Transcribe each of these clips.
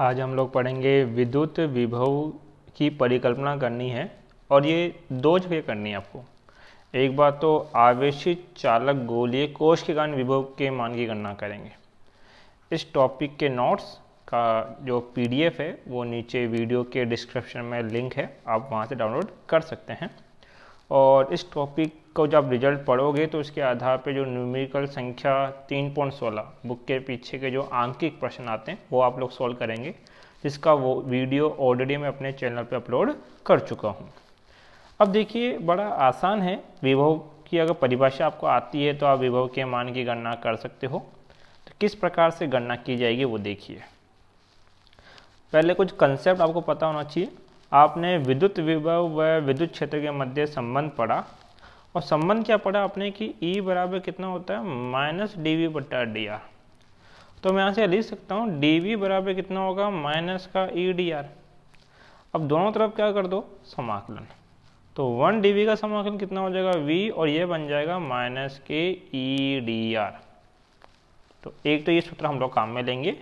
आज हम लोग पढ़ेंगे विद्युत विभव की परिकल्पना करनी है और ये दो जगह करनी है आपको एक बात तो आवेश चालक गोलीय कोश के कारण विभव के मान की गणना करेंगे इस टॉपिक के नोट्स का जो पीडीएफ है वो नीचे वीडियो के डिस्क्रिप्शन में लिंक है आप वहाँ से डाउनलोड कर सकते हैं और इस टॉपिक को जब रिजल्ट पढ़ोगे तो उसके आधार पे जो न्यूमेरिकल संख्या 3.16 बुक के पीछे के जो आंकिक प्रश्न आते हैं वो आप लोग सॉल्व करेंगे जिसका वो वीडियो ऑलरेडी मैं अपने चैनल पे अपलोड कर चुका हूँ अब देखिए बड़ा आसान है विभव की अगर परिभाषा आपको आती है तो आप विभव के मान की गणना कर सकते हो तो किस प्रकार से गणना की जाएगी वो देखिए पहले कुछ कंसेप्ट आपको पता होना चाहिए आपने विद्युत विभव व विद्युत क्षेत्र के मध्य संबंध पढ़ा और संबंध क्या पड़ा आपने कि E बराबर कितना होता है माइनस डी वी बट्टा डी आर तो मैं यहाँ से लिख सकता हूँ डी वी बराबर कितना होगा माइनस का ई डी आर अब दोनों तरफ क्या कर दो समाकलन तो वन डी वी का समाकलन कितना हो जाएगा V और ये बन जाएगा माइनस के ई डी आर तो एक तो ये सूत्र हम लोग काम में लेंगे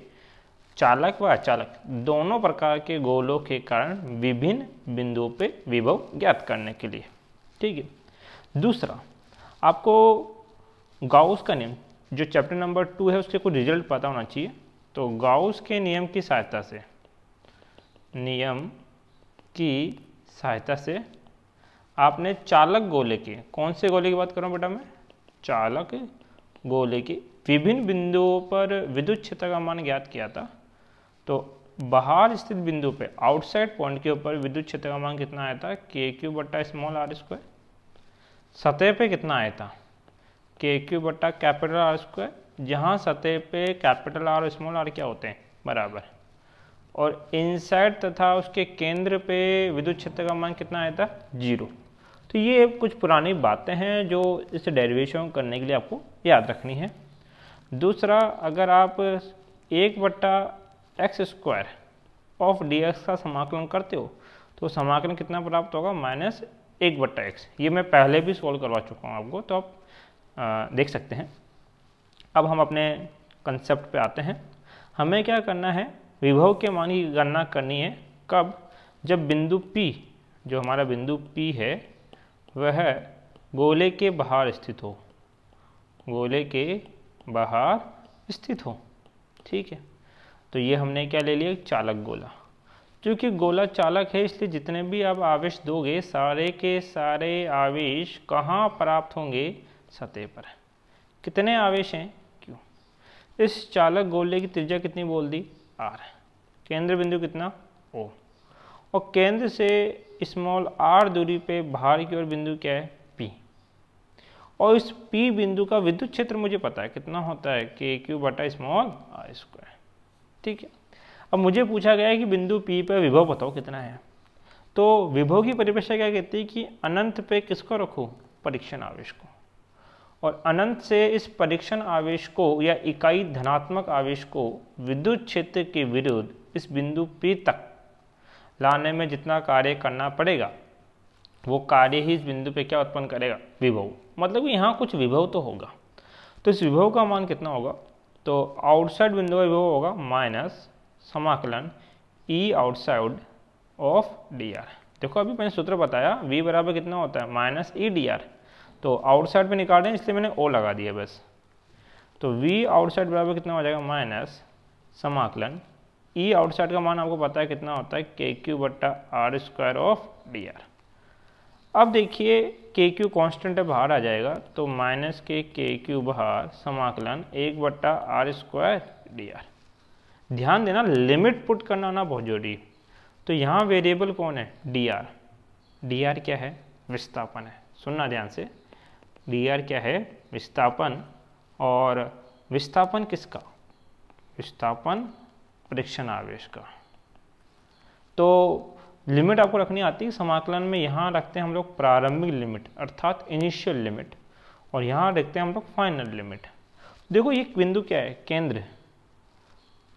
चालक व अचालक दोनों प्रकार के गोलों के कारण विभिन्न बिंदुओं पर विभव ज्ञात करने के लिए ठीक है दूसरा आपको गाउस का नियम जो चैप्टर नंबर टू है उसके कुछ रिजल्ट पता होना चाहिए तो गाउस के नियम की सहायता से नियम की सहायता से आपने चालक गोले के कौन से गोले की बात कर रहा हूँ बेटा मैं चालक गोले के विभिन्न बिंदुओं पर विद्युत क्षेत्र का मान ज्ञात किया था तो बाहर स्थित बिंदु पे आउटसाइड पॉइंट के ऊपर विद्युत क्षेत्र का मान कितना आया था के क्यू बट्टा स्मॉल आर स्क्वायर सतह पे कितना आया था के क्यू बट्टा कैपिटल आर स्क्वायर जहाँ सतह पे कैपिटल आर स्मॉल आर क्या होते हैं बराबर और इनसाइड तथा उसके केंद्र पे विद्युत क्षेत्र का मान कितना आया था जीरो तो ये कुछ पुरानी बातें हैं जो इस डेरिवेशन करने के लिए आपको याद रखनी है दूसरा अगर आप एक बट्टा X square of D X का समाकलन करते हो तो समाकलन कितना प्राप्त होगा माइनस एक बट्टा एक्स ये मैं पहले भी सोल्व करवा चुका हूँ आपको तो आप आ, देख सकते हैं अब हम अपने कंसेप्ट पे आते हैं हमें क्या करना है विभव के मान की गणना करनी है कब जब बिंदु P जो हमारा बिंदु P है वह गोले के बाहर स्थित हो गोले के बाहर स्थित हो ठीक है तो ये हमने क्या ले लिया चालक गोला क्योंकि गोला चालक है इसलिए जितने भी आप आवेश दोगे सारे के सारे आवेश कहाँ प्राप्त होंगे सतह पर कितने आवेश हैं क्यों इस चालक गोले की त्रिज्या कितनी बोल दी आर केंद्र बिंदु कितना ओ और केंद्र से स्मॉल आर दूरी पे बाहर की ओर बिंदु क्या है पी और इस पी बिंदु का विद्युत क्षेत्र मुझे पता है कितना होता है के क्यू बटा स्मॉल आर स्क्वायर ठीक है अब मुझे पूछा गया है कि बिंदु पी पर विभव बताओ कितना है तो विभव की परिभाषा क्या कहती है कि अनंत पे किसको रखो परीक्षण आवेश को और अनंत से इस परीक्षण आवेश को या इकाई धनात्मक आवेश को विद्युत क्षेत्र के विरुद्ध इस बिंदु पी तक लाने में जितना कार्य करना पड़ेगा वो कार्य ही इस बिंदु पे क्या उत्पन्न करेगा विभव मतलब यहाँ कुछ विभव तो होगा तो इस विभव का मान कितना होगा तो आउटसाइड बिंदु का विभव होगा माइनस समाकलन E outside of D R देखो अभी मैंने सूत्र बताया वी बराबर कितना होता है माइनस ई डी आर तो आउटसाइड पे निकाल रहे हैं इसलिए मैंने ओ लगा दिया बस तो वी आउटसाइड बराबर कितना हो जाएगा माइनस समाकलन ई e आउटसाइड का मान आपको पता है कितना होता है के क्यू बट्टा R square of D R अब देखिए के क्यू कॉन्स्टेंट है बाहर आ जाएगा तो माइनस के के क्यू बाहर समाकलन एक बट्टा आर स्क्वायर डी आर ध्यान देना लिमिट पुट करना ना बहुत जरूरी तो यहाँ वेरिएबल कौन है डी आर डी आर क्या है विस्थापन है सुनना ध्यान से डी आर क्या है विस्थापन और विस्थापन किसका विस्थापन परीक्षण आवेश का तो लिमिट आपको रखनी आती है समाकलन में यहाँ रखते हैं हम लोग प्रारंभिक लिमिट अर्थात इनिशियल लिमिट और यहाँ रखते हैं हम लोग फाइनल लिमिट देखो ये बिंदु क्या है केंद्र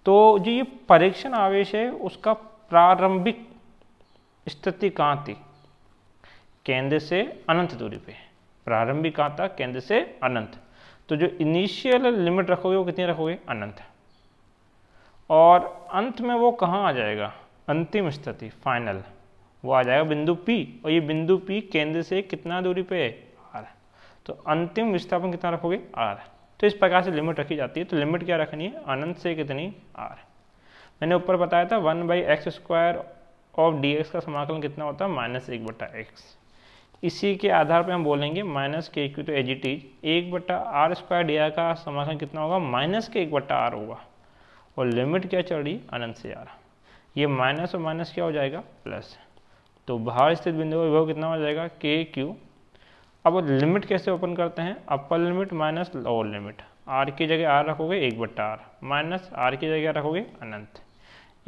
तो जो ये परीक्षण आवेश है उसका प्रारंभिक स्थिति कहाँ थी केंद्र से अनंत दूरी पे प्रारंभिक कहाँ था केंद्र से अनंत तो जो इनिशियल लिमिट रखोगे वो कितनी रखोगे अनंत और अंत में वो कहाँ आ जाएगा अंतिम स्थिति फाइनल वो आ जाएगा बिंदु पी और ये बिंदु पी केंद्र से कितना दूरी पे है आर तो अंतिम विस्थापन कितना रखोगे आर तो इस प्रकार से लिमिट रखी जाती है तो लिमिट क्या रखनी है अनंत से कितनी आर मैंने ऊपर बताया था one by X square of D X का समाकलन कितना होता है माइनस एक बटा एक्स इसी के आधार पर हम बोलेंगे माइनस के क्यू तो एज इट एक बट्टा आर स्क्वायर डी आर का समाकलन कितना होगा माइनस के एक बट्टा आर होगा और लिमिट क्या चल रही अनंत से आर ये माइनस और माइनस क्या हो जाएगा प्लस तो बाहर स्थित बिंदु का विभव कितना हो जाएगा के क्यू अब लिमिट कैसे ओपन करते हैं upper limit minus lower limit R की जगह आर रखोगे एक बट्टा आर माइनस आर की जगह रखोगे अनंत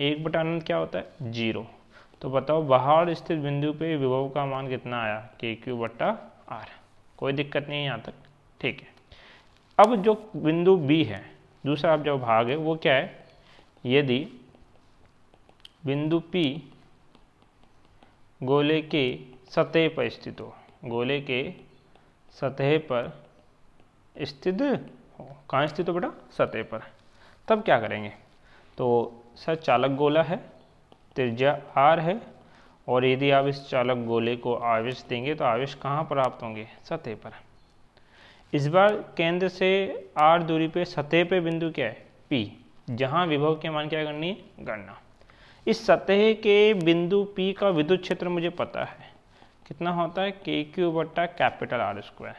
एक बटा अनंत क्या होता है जीरो तो बताओ बाहर स्थित बिंदु पे विभव का मान कितना आया के क्यू बट्टा आर कोई दिक्कत नहीं है यहाँ तक ठीक है अब जो बिंदु बी है दूसरा आप जो भाग है वो क्या है यदि बिंदु पी गोले के सतह पर स्थित हो गोले के सतह पर स्थित हो कहाँ स्थित हो बेटा सतह पर तब क्या करेंगे तो सर चालक गोला है त्रिज्या आर है और यदि आप इस चालक गोले को आवेश देंगे तो आवेश कहाँ प्राप्त होंगे सतह पर इस बार केंद्र से आर दूरी पे सतह पे बिंदु क्या है पी जहाँ विभव के मान क्या करनी है गणना इस सतह के बिंदु पी का विद्युत क्षेत्र मुझे पता है कितना होता है के क्यू बट्टा कैपिटल आर स्क्वायर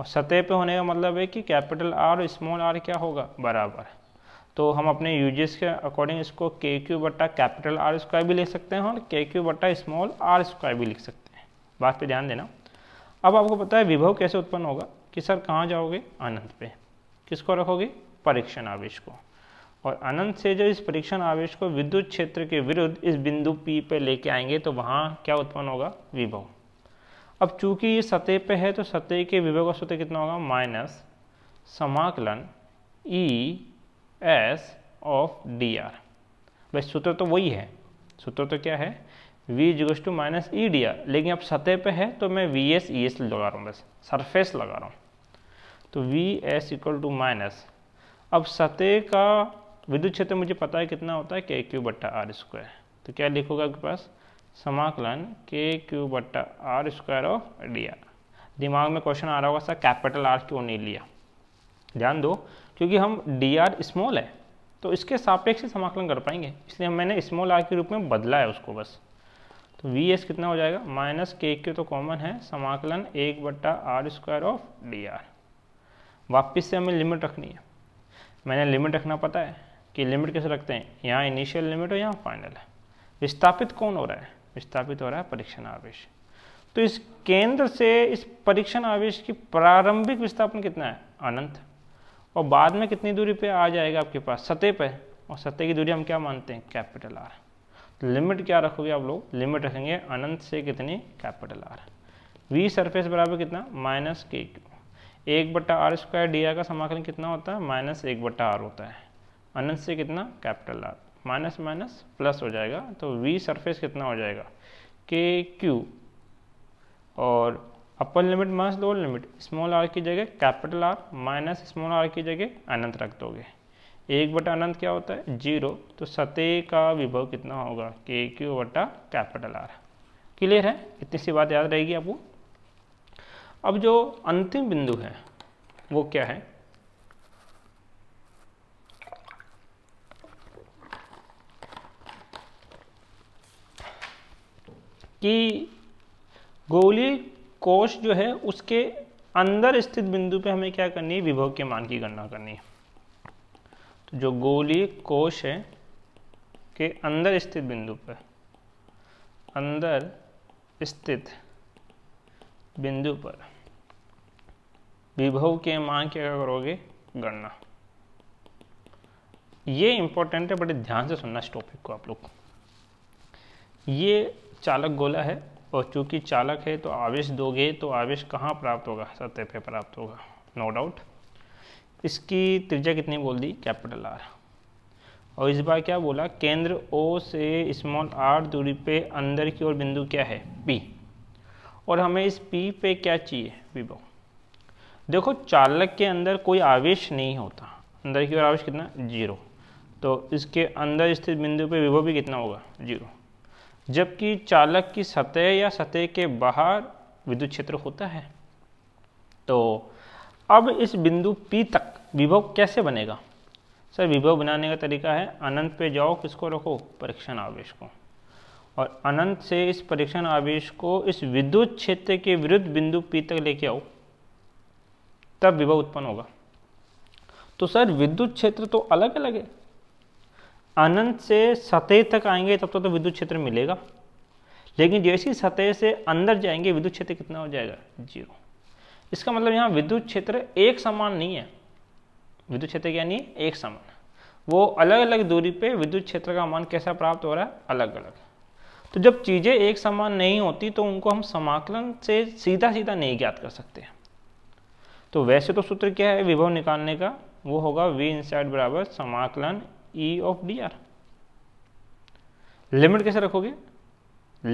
और सतह पे होने का मतलब है कि कैपिटल आर और स्मॉल आर क्या होगा बराबर तो हम अपने यूजेस के अकॉर्डिंग इसको के क्यू बट्टा कैपिटल आर स्क्वायर भी लिख सकते हैं और के क्यू बट्टा स्मॉल आर स्क्वायर भी लिख सकते हैं बात पे ध्यान देना अब आपको पता है विभव कैसे उत्पन्न होगा कि सर कहाँ जाओगे अनंत पे किसको रखोगे परीक्षण आवेश को और अनंत से जो इस परीक्षण आवेश को विद्युत क्षेत्र के विरुद्ध इस बिंदु पी पे लेके आएंगे तो वहाँ क्या उत्पन्न होगा विभव अब चूंकि ये सतह पे है तो सतह के विभव का सूत्र कितना होगा माइनस समाकलन E S of D R भाई सूत्र तो वही है सूत्र तो क्या है वी इजगस to minus E D R लेकिन अब सतह पे है तो मैं वी एस ई एस लगा रहा हूँ बस सरफेस लगा रहा हूँ तो V S equal to minus अब सतह का विद्युत क्षेत्र मुझे पता है कितना होता है के क्यू बट्टा आर स्क्वायर तो क्या लिखोगे आपके पास समाकलन के क्यू बट्टा R square of D R दिमाग में क्वेश्चन आ रहा होगा सर कैपिटल आर क्यों नहीं लिया ध्यान दो क्योंकि हम डी आर स्मॉल है तो इसके सापेक्ष से समाकलन कर पाएंगे इसलिए मैंने स्मॉल आर के रूप में बदला है उसको बस तो वी एस कितना हो जाएगा माइनस के क्यू तो कॉमन है समाकलन एक बट्टा R square of D R वापिस से हमें लिमिट रखनी है मैंने लिमिट रखना पता है कि लिमिट कैसे रखते हैं यहाँ इनिशियल लिमिट हो यहाँ फाइनल है विस्थापित कौन हो रहा है विस्थापित हो रहा है परीक्षण आवेश तो इस केंद्र से इस परीक्षण आवेश की प्रारंभिक विस्थापन कितना है अनंत और बाद में कितनी दूरी पे आ जाएगा आपके पास सतह पे और सतह की दूरी हम क्या मानते हैं कैपिटल आर तो लिमिट क्या रखोगे आप लोग लिमिट रखेंगे अनंत से कितनी कैपिटल आर वी सरफेस बराबर कितना माइनस के क्यू एक बट्टा आर स्क्वायर डी आर का समाकलन कितना होता है माइनस एक बट्टा आर होता है अनंत से कितना capital R minus minus plus हो जाएगा तो वी सरफेस कितना हो जाएगा के क्यू और upper limit minus lower limit small R की जगह capital R minus small R की जगह अनंत रख दोगे एक बटा अनंत क्या होता है जीरो तो सतह का विभव कितना होगा के क्यू बटा कैपिटल आर क्लियर है इतनी सी बात याद रहेगी आपको अब जो अंतिम बिंदु है वो क्या है कि गोली कोश जो है उसके अंदर स्थित बिंदु पे हमें क्या करनी है विभव के मान की गणना करनी है तो जो गोली कोश है के अंदर स्थित बिंदु पर अंदर स्थित बिंदु पर विभव के मान क्या करोगे गणना ये इंपॉर्टेंट है बड़े ध्यान से सुनना इस टॉपिक को आप लोग ये चालक गोला है और चूंकि चालक है तो आवेश दोगे तो आवेश कहाँ प्राप्त होगा सतह पे प्राप्त होगा नो डाउट इसकी त्रिज्या कितनी बोल दी कैपिटल आर और इस बार क्या बोला केंद्र ओ से स्मॉल आर दूरी पे अंदर की ओर बिंदु क्या है पी और हमें इस पी पे क्या चाहिए विभव देखो चालक के अंदर कोई आवेश नहीं होता अंदर की ओर आवेश कितना जीरो तो इसके अंदर स्थित बिंदु पे विभव भी कितना होगा जीरो जबकि चालक की सतह या सतह के बाहर विद्युत क्षेत्र होता है तो अब इस बिंदु P तक विभव कैसे बनेगा सर विभव बनाने का तरीका है अनंत पे जाओ किसको रखो परीक्षण आवेश को और अनंत से इस परीक्षण आवेश को इस विद्युत क्षेत्र के विरुद्ध बिंदु P तक लेके आओ तब विभव उत्पन्न होगा तो सर विद्युत क्षेत्र तो अलग अलग है अनंत से सतह तक आएंगे तब तक तो, तो विद्युत क्षेत्र मिलेगा लेकिन जैसी सतह से अंदर जाएंगे विद्युत क्षेत्र कितना हो जाएगा जीरो इसका मतलब यहाँ विद्युत क्षेत्र एक समान नहीं है विद्युत क्षेत्र क्या नहीं एक समान वो अलग अलग दूरी पे विद्युत क्षेत्र का मान कैसा प्राप्त हो रहा है अलग अलग तो जब चीज़ें एक समान नहीं होती तो उनको हम समाकलन से सीधा सीधा नहीं ज्ञात कर सकते तो वैसे तो सूत्र क्या है विभव निकालने का वो होगा इन इंसाइड बराबर समाकलन E of D R limit कैसे रखोगे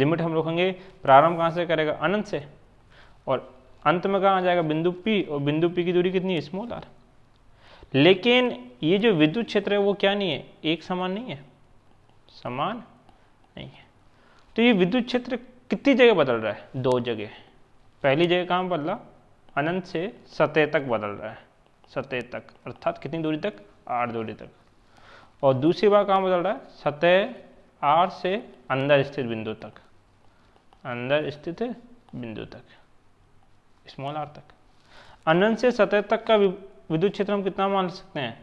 लिमिट हम रखेंगे प्रारंभ कहां से करेगा अनंत से और अंत में कहा आ जाएगा बिंदु पी और बिंदु पी की दूरी कितनी है स्मॉल आर लेकिन ये जो विद्युत क्षेत्र है वो क्या नहीं है एक समान नहीं है समान नहीं है तो ये विद्युत क्षेत्र कितनी जगह बदल रहा है दो जगह पहली जगह कहां बदला अनंत से सतह तक बदल रहा है सतह तक अर्थात कितनी दूरी तक आठ दूरी तक और दूसरी बार कहाँ बदल रहा है सतह आर से अंदर स्थित बिंदु तक अंदर स्थित बिंदु तक स्मॉल आर तक अनंत से सतह तक का विद्युत क्षेत्र हम कितना मान सकते हैं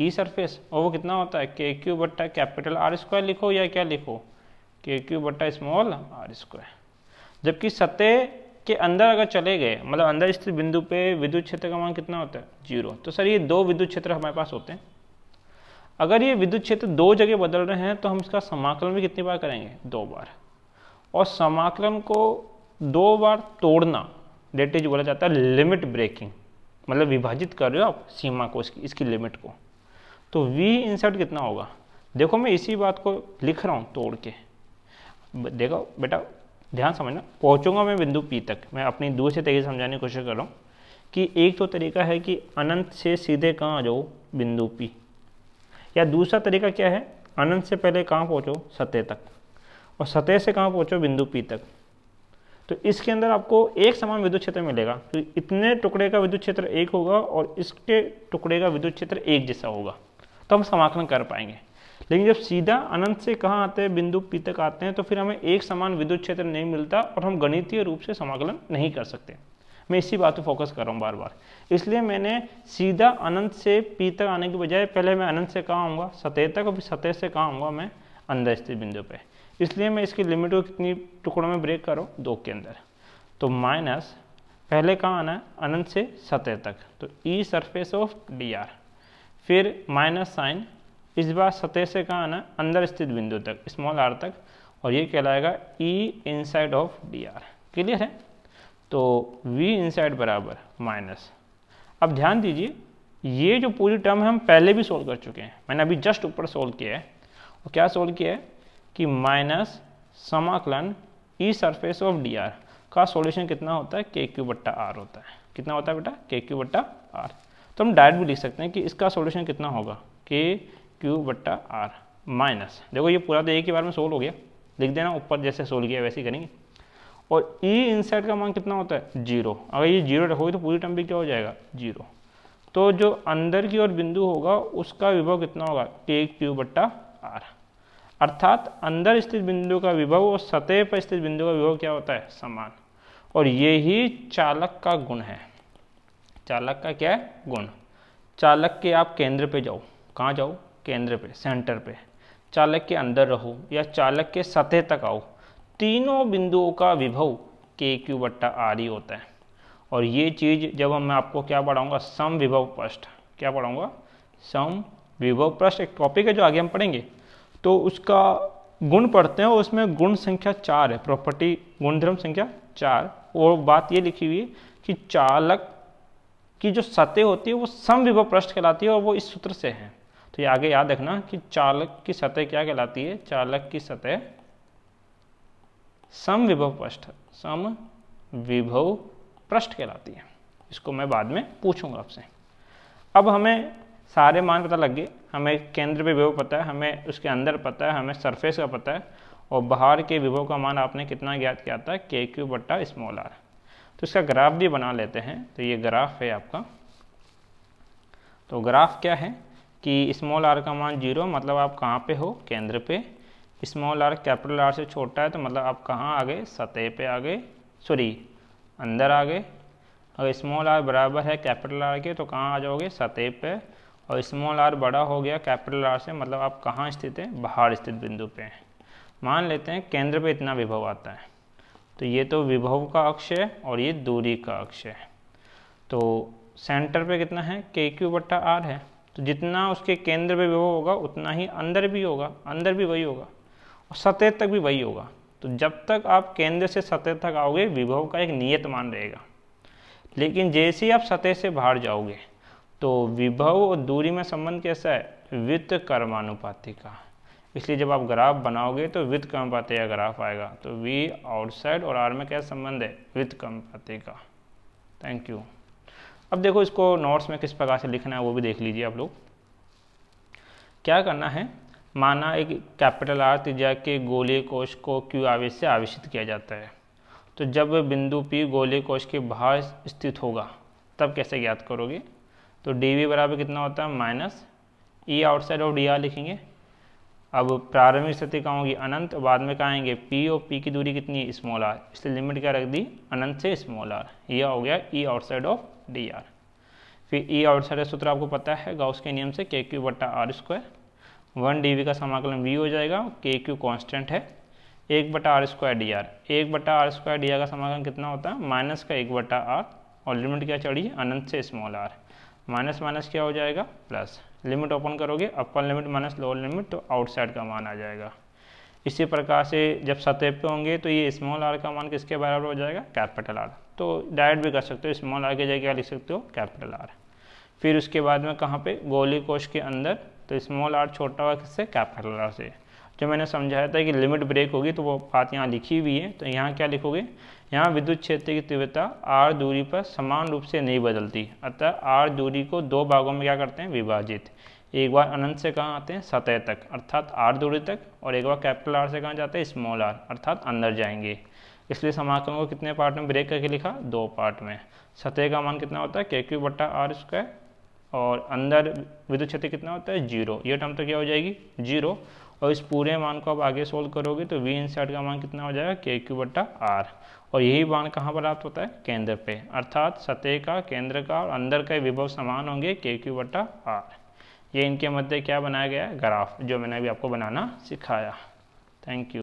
ई e सरफेस और वो कितना होता है के क्यू बट्टा कैपिटल आर स्क्वायर लिखो या क्या लिखो के क्यू बट्टा स्मॉल आर स्क्वायर जबकि सतह के अंदर अगर चले गए मतलब अंदर स्थित बिंदु पे विद्युत क्षेत्र का मान कितना होता है जीरो तो सर ये दो विद्युत क्षेत्र हमारे पास होते हैं अगर ये विद्युत क्षेत्र दो जगह बदल रहे हैं तो हम इसका समाकलन भी कितनी बार करेंगे दो बार और समाकलन को दो बार तोड़ना डेट इज बोला जाता है लिमिट ब्रेकिंग मतलब विभाजित कर रहे हो आप सीमा को इसकी इसकी लिमिट को तो v इंसर्ट कितना होगा देखो मैं इसी बात को लिख रहा हूँ तोड़ के देखो बेटा ध्यान समझना पहुँचूंगा मैं बिंदु पी तक मैं अपनी दूर से तरीके समझाने की कोशिश कर रहा हूँ कि एक तो तरीका है कि अनंत से सीधे कहाँ आ जाओ बिंदु पी या दूसरा तरीका क्या है अनंत से पहले कहाँ पहुँचो सतह तक और सतह से कहाँ पहुँचो बिंदु पी तक तो इसके अंदर आपको एक समान विद्युत क्षेत्र मिलेगा तो इतने टुकड़े का विद्युत क्षेत्र एक होगा और इसके टुकड़े का विद्युत क्षेत्र एक जैसा होगा तो हम समाकलन कर पाएंगे लेकिन जब सीधा अनंत से कहाँ आते हैं बिंदु पी तक आते हैं तो फिर हमें एक समान विद्युत क्षेत्र नहीं मिलता और हम गणितीय रूप से समाकलन नहीं कर सकते मैं इसी बात पर फोकस कर रहा हूँ बार बार इसलिए मैंने सीधा अनंत से पी तक आने की बजाय पहले मैं अनंत से कहाँ आऊँगा सतह तक और फिर सतह से कहाँ आऊँगा मैं अंदर स्थित बिंदु पे इसलिए मैं इसकी लिमिट को कितनी टुकड़ों में ब्रेक करूँ दो के अंदर तो माइनस पहले कहाँ आना है अनंत से सतह तक तो E surface of D R फिर माइनस साइन इस बार सतह से कहाँ आना अंदर स्थित बिंदु तक स्मॉल आर तक और ये कहलाएगा E inside of D R clear है तो वी इनसाइड बराबर माइनस अब ध्यान दीजिए ये जो पूरी टर्म है हम पहले भी सोल्व कर चुके हैं मैंने अभी जस्ट ऊपर सोल्व किया है और क्या सोल्व किया है कि माइनस समाकलन E surface of D R का सॉल्यूशन कितना होता है के क्यू बट्टा आर होता है कितना होता है बेटा के क्यू बट्टा आर तो हम डायरेक्ट भी लिख सकते हैं कि इसका सॉल्यूशन कितना होगा के क्यू बट्टा आर माइनस देखो ये पूरा तो एक ही बार में सोल्व हो गया लिख देना ऊपर जैसे सोल्व किया वैसे ही करेंगे और ई e इनसाइड का मान कितना होता है जीरो अगर ये जीरो रखोगे तो पूरी टर्म भी क्या हो जाएगा जीरो तो जो अंदर की ओर बिंदु होगा उसका विभव कितना होगा के क्यू बट्टा आर अर्थात अंदर स्थित बिंदु का विभव और सतह पर स्थित बिंदु का विभव क्या होता है समान और ये ही चालक का गुण है चालक का क्या है गुण चालक के आप केंद्र पे जाओ कहाँ जाओ केंद्र पे सेंटर पे चालक के अंदर रहो या चालक के सतह तक आओ तीनों बिंदुओं का विभव के क्यू बट्टा आर ही e होता है और ये चीज़ जब हम मैं आपको क्या पढ़ाऊंगा सम विभव पृष्ठ क्या पढ़ाऊंगा सम विभव पृष्ठ एक टॉपिक है जो आगे हम पढ़ेंगे तो उसका गुण पढ़ते हैं और उसमें गुण संख्या चार है प्रॉपर्टी गुणधर्म संख्या चार और बात ये लिखी हुई है कि चालक की जो सतह होती है वो सम विभव पृष्ठ कहलाती है और वो इस सूत्र से है तो ये आगे याद रखना कि चालक की सतह क्या कहलाती है चालक की सतह सम विभव पृष्ठ सम विभव पृष्ठ कहलाती है इसको मैं बाद में पूछूंगा आपसे अब हमें सारे मान पता लग गए हमें केंद्र पे विभव पता है हमें उसके अंदर पता है हमें सरफेस का पता है और बाहर के विभव का मान आपने कितना ज्ञात किया था के क्यू बट्टा स्मॉल आर तो इसका ग्राफ भी बना लेते हैं तो ये ग्राफ है आपका तो ग्राफ क्या है कि स्मॉल आर का मान जीरो मतलब आप कहाँ पे हो केंद्र पे स्मॉल आर कैपिटल आर से छोटा है तो मतलब आप कहाँ आ गए सतह पे आ गए सॉरी अंदर आ गए अगर स्मॉल आर बराबर है कैपिटल आर के तो कहाँ आ जाओगे सतह पे और स्मॉल आर बड़ा हो गया कैपिटल आर से मतलब आप कहाँ स्थित हैं बाहर स्थित बिंदु पे हैं मान लेते हैं केंद्र पे इतना विभव आता है तो ये तो विभव का अक्ष है और ये दूरी का अक्ष है तो सेंटर पर कितना है के क्यू बट्टा आर है तो जितना उसके केंद्र पर विभव होगा उतना ही अंदर भी होगा अंदर भी वही होगा और सतह तक भी वही होगा तो जब तक आप केंद्र से सतह तक आओगे विभव का एक नियत मान रहेगा लेकिन जैसे ही आप सतह से बाहर जाओगे तो विभव और दूरी में संबंध कैसा है वित्त कर्मानुपाति का इसलिए जब आप ग्राफ बनाओगे तो वित्त कर्मापाति का ग्राफ आएगा तो वी आउटसाइड और आर में क्या संबंध है वित्त कर्मापाति का थैंक यू अब देखो इसको नोट्स में किस प्रकार से लिखना है वो भी देख लीजिए आप लोग क्या करना है माना एक कैपिटल आर त्रिज्या के गोलीय कोश को क्यू आवेश से आवेशित किया जाता है तो जब बिंदु पी गोलीय कोश के बाहर स्थित होगा तब कैसे ज्ञात करोगे तो डी वी बराबर कितना होता है minus E e outside of D R लिखेंगे अब प्रारंभिक स्थिति कहाँ होगी अनंत बाद में आएंगे पी और पी की दूरी कितनी है स्मॉल आर इसलिए लिमिट क्या रख दी अनंत से स्मॉल आर यह हो गया E outside of D R फिर ई e आउटसाइड सूत्र आपको पता है गाउस के नियम से के क्यू बट्टा आर स्क्वायर वन डी का समाकलन वी हो जाएगा के क्यू कॉन्स्टेंट है एक बटा आर स्क्वायर डी आर एक बटा आर स्क्वायर डी आर का समाकलन कितना होता है माइनस का एक बटा आर और लिमिट क्या चढ़ी अनंत से स्मॉल आर माइनस माइनस क्या हो जाएगा प्लस लिमिट ओपन करोगे upper limit minus lower limit तो आउटसाइड का मान आ जाएगा इसी प्रकार से जब सतह पे होंगे तो ये स्मॉल आर का मान किसके बराबर हो जाएगा कैपिटल आर तो डायरेक्ट भी कर सकते हो स्मॉल आर की जगह क्या लिख सकते हो कैपिटल आर फिर उसके बाद में कहाँ पे गोली कोश के अंदर तो स्मॉल आर छोटा किससे कैपिटल आर से जो मैंने समझाया था कि लिमिट ब्रेक होगी तो वो बात यहाँ लिखी हुई है तो यहाँ क्या लिखोगे यहाँ विद्युत क्षेत्र की तीव्रता आर दूरी पर समान रूप से नहीं बदलती अतः आर दूरी को दो भागों में क्या करते हैं विभाजित एक बार अनंत से कहाँ आते हैं सतह तक अर्थात आर दूरी तक और एक बार कैपिटल आर से कहाँ जाते हैं स्मॉल आर अर्थात अंदर जाएंगे इसलिए समाकलन को कितने पार्ट में ब्रेक करके लिखा दो पार्ट में सतह का मान कितना होता है के क्यू बट्टा आर स्क्वायर और अंदर विद्युत क्षेत्र कितना होता है जीरो ये टर्म तो क्या हो जाएगी जीरो और इस पूरे मान को आप आगे सोल्व करोगे तो वी इन का मान कितना हो जाएगा के क्यू बट्टा आर और यही मान कहाँ प्राप्त होता है केंद्र पे अर्थात सतह का केंद्र का और अंदर का विभव समान होंगे के क्यू बट्टा आर ये इनके मध्य क्या बनाया गया है ग्राफ जो मैंने अभी आपको बनाना सिखाया थैंक यू